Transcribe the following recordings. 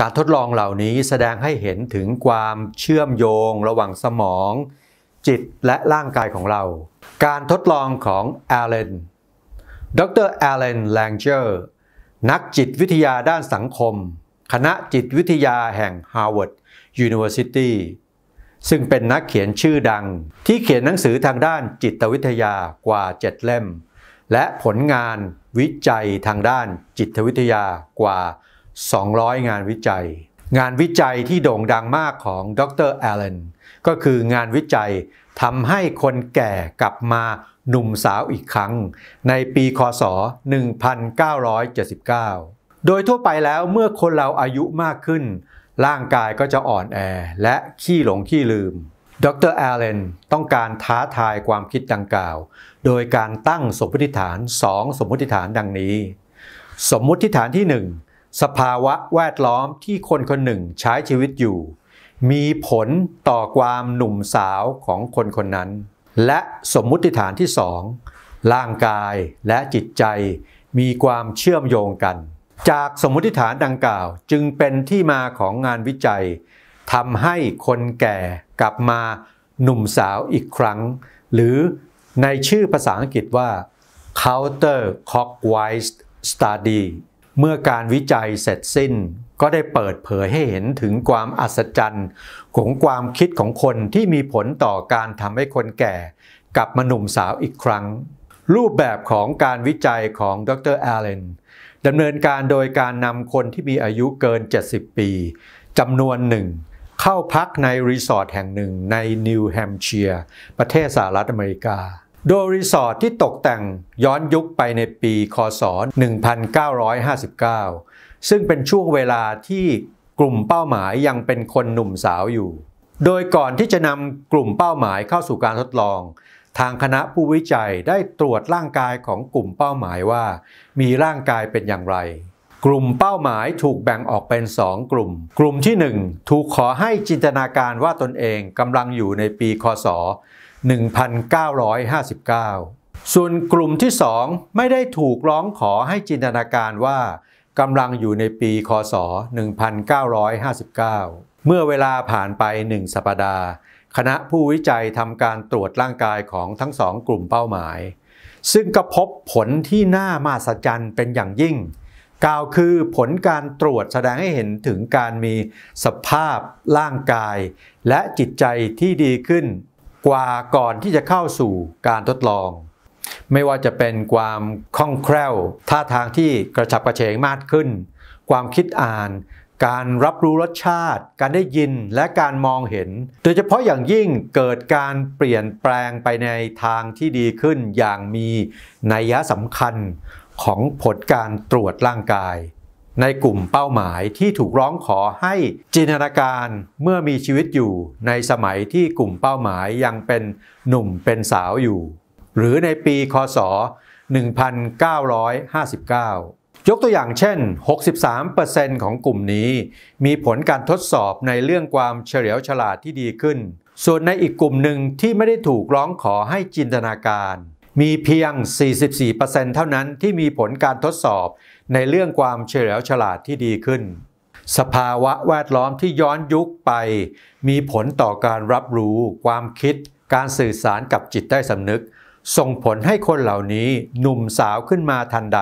การทดลองเหล่านี้แสดงให้เห็นถึงความเชื่อมโยงระหว่างสมอง จิตและร่างกายของเรา การทดลองของแอลเลนดรแอลเลนแลงเจอร์นักจิตวิทยาด้านสังคม คณะจิตวิทยาแห่ง Harvard University ซึ่งเป็นนักเขียนชื่อดัง ที่เขียนหนังสือทางด้านจิตวิทยากว่า 7 เล่ม และผลงานวิจัยทางด้านจิตวิทยากว่า200 งานวิจัย งานวิจัยที่โด่งดังมากของดรแอลเลนก็คืองานวิจัยทำให้คนแก่กลับมาหนุ่มสาวอีกครั้ง ในปีคศ 1979 โดยทั่วไปแล้วเมื่อคนเราอายุมากขึ้น ร่างกายก็จะอ่อนแอและขี้หลงขี้ลืม ดรแอลเลนต้องการท้าทายความคิดดังกล่าว โดยการตั้งสมมติฐาน 2 สมมติฐานดังนี้ สมมติฐานที่ 1สภาวะแวดล้อมที่คนคนหนึ่งใช้ชีวิตอยู่ มีผลต่อความหนุ่มสาวของคนคนนั้น และสมมุติฐานที่สองร่างกายและจิตใจมีความเชื่อมโยงกัน จากสมมุติฐานดังกล่าวจึงเป็นที่มาของงานวิจัยทำให้คนแก่กลับมาหนุ่มสาวอีกครั้ง หรือในชื่อภาษาอังกฤษว่า counterclockwise study เมื่อการวิจัยเสร็จสิ้นก็ได้เปิดเผยให้เห็นถึงความอัศจรรย์ของความคิดของคนที่มีผลต่อการทำให้คนแก่กลับมาหนุ่มสาวอีกครั้ง รูปแบบของการวิจัยของดรแอลเลนดำเนินการโดยการนำคนที่มีอายุเกิน 70 ปีจำนวนหนึ่งเข้าพักในรีสอร์ทแห่งหนึ่งในนิวแฮมเชียร์ประเทศสหรัฐอเมริกาโดยรีสอร์ทที่ตกแต่งย้อนยุคไปในปีคศ 1959 ซึ่งเป็นช่วงเวลาที่กลุ่มเป้าหมายยังเป็นคนหนุ่มสาวอยู่ โดยก่อนที่จะนำกลุ่มเป้าหมายเข้าสู่การทดลอง ทางคณะผู้วิจัยได้ตรวจร่างกายของกลุ่มเป้าหมายว่า มีร่างกายเป็นอย่างไร กลุ่มเป้าหมายถูกแบ่งออกเป็น 2 กลุ่ม กลุ่มที่ 1 ถูกขอให้จินตนาการว่าตนเองกำลังอยู่ในปีคศ1,959 ส่วนกลุ่มที่2ไม่ได้ถูกร้องขอให้จินตนาการว่ากำลังอยู่ในปีคศ1959 เมื่อเวลาผ่านไปหนึ่งสัปดาห์คณะผู้วิจัยทำการตรวจร่างกายของทั้งสองกลุ่มเป้าหมาย ซึ่งก็พบผลที่น่ามาสจรรเป็นอย่างยิ่ง กล่าวคือผลการตรวจแสดงให้เห็นถึงการมีสภาพร่างกายและจิตใจที่ดีขึ้นกว่าก่อนที่จะเข้าสู่การทดลอง ไม่ว่าจะเป็นความคล่องแคล่ว ท่าทางที่กระฉับกระเฉงมากขึ้น ความคิดอ่าน การรับรู้รสชาติ การได้ยิน และการมองเห็น โดยเฉพาะอย่างยิ่งเกิดการเปลี่ยนแปลงไปในทางที่ดีขึ้นอย่างมีนัยสำคัญของผลการตรวจร่างกายในกลุ่มเป้าหมายที่ถูกร้องขอให้จินตนาการเมื่อมีชีวิตอยู่ในสมัยที่กลุ่มเป้าหมายยังเป็นหนุ่มเป็นสาวอยู่หรือในปีคศ 1959 ยกตัวอย่างเช่น 63%ของกลุ่มนี้มีผลการทดสอบในเรื่องความเฉลียวฉลาดที่ดีขึ้น ส่วนในอีกกลุ่มหนึ่งที่ไม่ได้ถูกร้องขอให้จินตนาการมีเพียง 44%เท่านั้นที่มีผลการทดสอบในเรื่องความเฉลียวฉลาดที่ดีขึ้น สภาวะแวดล้อมที่ย้อนยุคไปมีผลต่อการรับรู้ความคิดการสื่อสารกับจิตใต้สำนึก ส่งผลให้คนเหล่านี้หนุ่มสาวขึ้นมาทันใด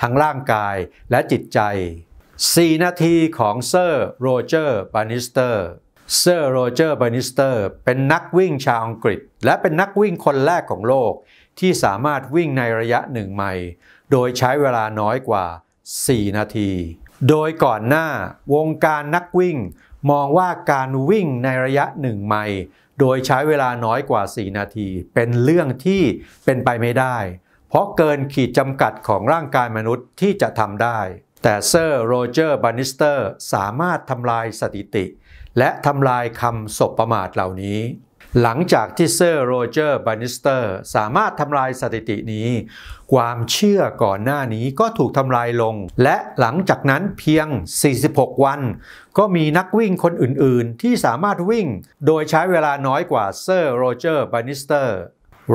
ทั้งร่างกายและจิตใจ 4 นาทีของเซอร์โรเจอร์บานิสเตอร์ เซอร์โรเจอร์บานิสเตอร์เป็นนักวิ่งชาวอังกฤษและเป็นนักวิ่งคนแรกของโลกที่สามารถวิ่งในระยะหนึ่งไมล์โดยใช้เวลาน้อยกว่า 4 นาที โดยก่อนหน้าวงการนักวิ่ง มองว่าการวิ่งในระยะหนึ่งไมล์โดยใช้เวลาน้อยกว่า 4 นาที เป็นเรื่องที่เป็นไปไม่ได้ เพราะเกินขีดจำกัดของร่างกายมนุษย์ที่จะทำได้ แต่เซอร์โรเจอร์ บานิสเตอร์สามารถทำลายสถิติและทำลายคำศพประมาทเหล่านี้ หลังจากที่เซอร์โรเจอร์บานิสเตอร์สามารถทำลายสถิตินี้ ความเชื่อก่อนหน้านี้ก็ถูกทำลายลง และหลังจากนั้นเพียง 46 วัน ก็มีนักวิ่งคนอื่นๆ ที่สามารถวิ่ง โดยใช้เวลาน้อยกว่าเซอร์โรเจอร์บานิสเตอร์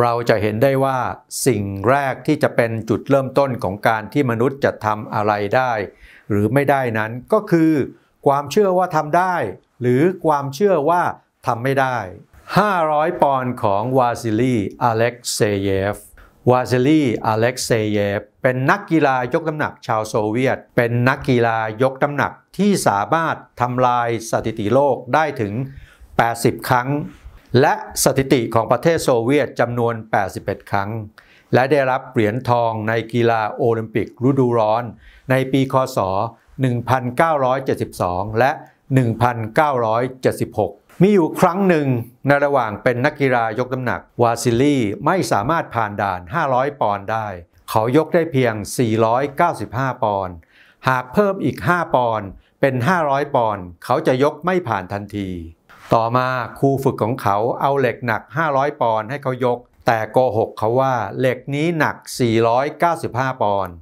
เราจะเห็นได้ว่า สิ่งแรกที่จะเป็นจุดเริ่มต้นของการที่มนุษย์จะทำอะไรได้ หรือไม่ได้นั้นก็คือ ความเชื่อว่าทำได้หรือความเชื่อว่าทำไม่ได้ 500 ปอนด์ของวาซิลีอเล็กเซเยฟ วาซิลีอเล็กเซเยฟเป็นนักกีฬายกน้ำหนักชาวโซเวียต เป็นนักกีฬายกน้ำหนักที่สามารถทำลายสถิติโลกได้ถึง 80 ครั้ง และสถิติของประเทศโซเวียตจำนวน 81 ครั้ง และได้รับเหรียญทองในกีฬาโอลิมปิกฤดูร้อน ในปีคศ 1972 และ1976 มีอยู่ครั้งหนึ่งในระหว่างเป็นนักกีฬายกน้ำหนัก วาซิลีไม่สามารถผ่านด่าน 500 ปอนด์ได้ เขายกได้เพียง 495 ปอนด์หากเพิ่มอีก 5 ปอนด์เป็น 500 ปอนด์เขาจะยกไม่ผ่านทันที ต่อมาครูฝึกของเขาเอาเหล็กหนัก 500 ปอนด์ให้เขายกแต่โกหกเขาว่าเหล็กนี้หนัก 495 ปอนด์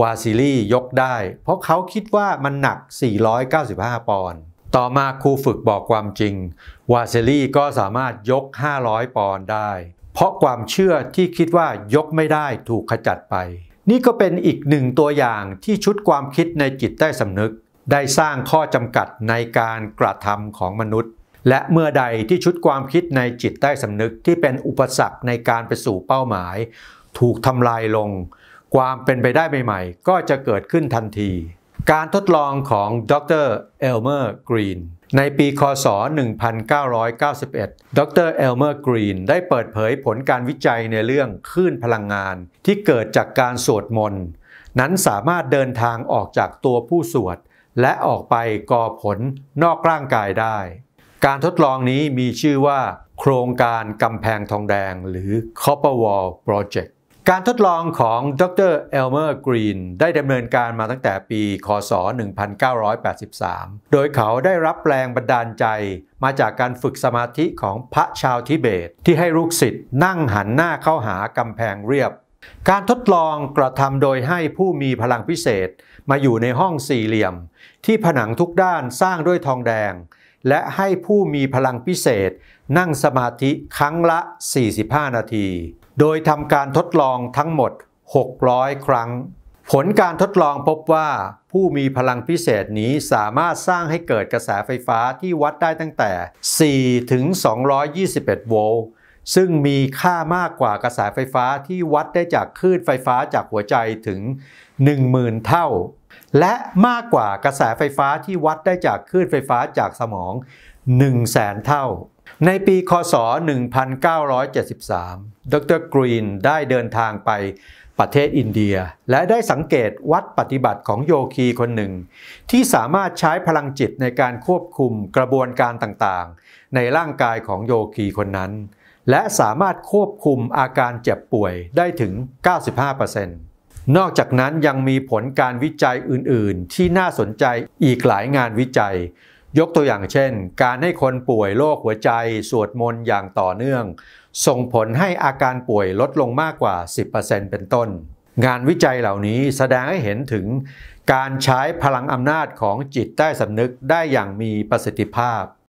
วาซิลียกได้ เพราะเขาคิดว่ามันหนัก 495 ปอนด์ต่อมาครูฝึกบอกความจริงวาเซลีก็สามารถยก 500 ปอนด์ได้ เพราะความเชื่อที่คิดว่ายกไม่ได้ถูกขจัดไป นี่ก็เป็นอีกหนึ่งตัวอย่างที่ชุดความคิดในจิตใต้สำนึก ได้สร้างข้อจำกัดในการกระทำของมนุษย์ และเมื่อใดที่ชุดความคิดในจิตใต้สำนึกที่เป็นอุปสรรคในการไปสู่เป้าหมาย ถูกทำลายลง ความเป็นไปได้ใหม่ๆ ก็จะเกิดขึ้นทันทีการทดลองของดรเอลเมอร์กรีนในปีคศ 1991 ดรเอลเมอร์กรีนได้เปิดเผยผลการวิจัยในเรื่องคลื่นพลังงาน ที่เกิดจากการสวดมนต์นั้นสามารถเดินทางออกจากตัวผู้สวด และออกไปก่อผลนอกร่างกายได้ การทดลองนี้มีชื่อว่า โครงการกำแพงทองแดงหรือ Copper Wall Project การทดลองของดรเอลเมอร์กรีนได้ดำเนินการมาตั้งแต่ปีคศ1983 โดยเขาได้รับแรงบันดาลใจมาจากการฝึกสมาธิของพระชาวทิเบต ที่ให้ลูกศิษย์นั่งหันหน้าเข้าหากำแพงเรียบ การทดลองกระทำโดยให้ผู้มีพลังพิเศษมาอยู่ในห้องสี่เหลี่ยม ที่ผนังทุกด้านสร้างด้วยทองแดง และให้ผู้มีพลังพิเศษนั่งสมาธิครั้งละ 45 นาทีโดยทำการทดลองทั้งหมด 600 ครั้ง ผลการทดลองพบว่าผู้มีพลังพิเศษนี้สามารถสร้างให้เกิดกระแสไฟฟ้าที่วัดได้ตั้งแต่ 4 ถึง 221 โวลต์ ซึ่งมีค่ามากกว่ากระแสไฟฟ้าที่วัดได้จากคลื่นไฟฟ้าจากหัวใจถึง 10,000 เท่า และมากกว่ากระแสไฟฟ้าที่วัดได้จากคลื่นไฟฟ้าจากสมอง 1 0 0 0 0 0 เท่าในปี คศ 1973 ดรกรีนได้เดินทางไปประเทศอินเดีย และได้สังเกตวัดปฏิบัติของโยคีคนหนึ่ง ที่สามารถใช้พลังจิตในการควบคุมกระบวนการต่างๆ ในร่างกายของโยคีคนนั้น และสามารถควบคุมอาการเจ็บป่วยได้ถึง 95%นอกจากนั้นยังมีผลการวิจัยอื่นๆ ที่น่าสนใจอีกหลายงานวิจัยยกตัวอย่างเช่นการให้คนป่วยโรคหัวใจสวดมนต์อย่างต่อเนื่อง ส่งผลให้อาการป่วยลดลงมากกว่า 10%เป็นต้น งานวิจัยเหล่านี้แสดงให้เห็นถึงการใช้พลังอำนาจของจิตใต้สำนึกได้อย่างมีประสิทธิภาพ